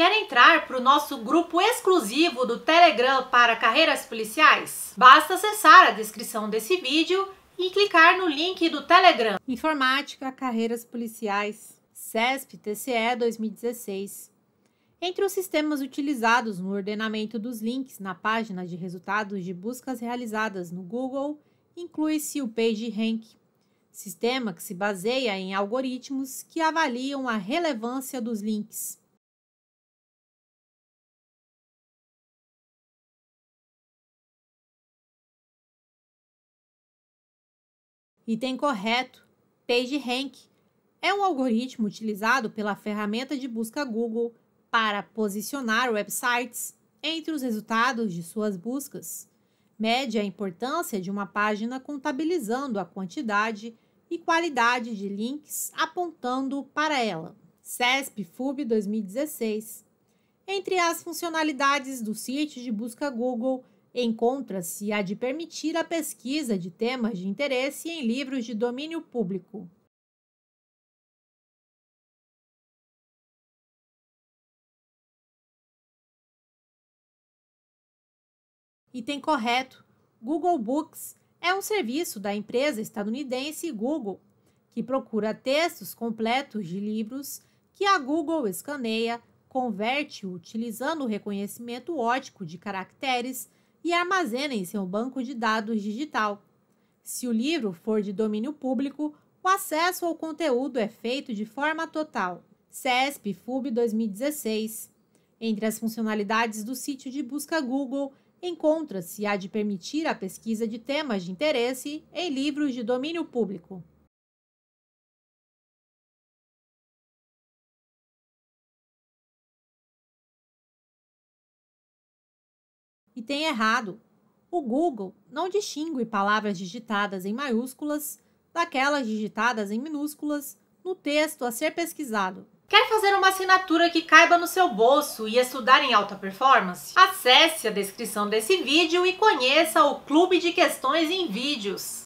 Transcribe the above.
Quer entrar para o nosso grupo exclusivo do Telegram para carreiras policiais? Basta acessar a descrição desse vídeo e clicar no link do Telegram. Informática, carreiras policiais, CESP TCE 2016. Entre os sistemas utilizados no ordenamento dos links na página de resultados de buscas realizadas no Google, inclui-se o PageRank, sistema que se baseia em algoritmos que avaliam a relevância dos links. Item correto: PageRank é um algoritmo utilizado pela ferramenta de busca Google para posicionar websites entre os resultados de suas buscas. Mede a importância de uma página contabilizando a quantidade e qualidade de links apontando para ela. CESP FUB 2016. Entre as funcionalidades do site de busca Google encontra-se a de permitir a pesquisa de temas de interesse em livros de domínio público. Item correto: Google Books é um serviço da empresa estadunidense Google, que procura textos completos de livros que a Google escaneia, converte utilizando o reconhecimento ótico de caracteres e armazena em seu banco de dados digital. Se o livro for de domínio público, o acesso ao conteúdo é feito de forma total. CESP FUB 2016. Entre as funcionalidades do sítio de busca Google, encontra-se a de permitir a pesquisa de temas de interesse em livros de domínio público. E tem errado. O Google não distingue palavras digitadas em maiúsculas daquelas digitadas em minúsculas no texto a ser pesquisado. Quer fazer uma assinatura que caiba no seu bolso e estudar em alta performance? Acesse a descrição desse vídeo e conheça o Clube de Questões em Vídeos.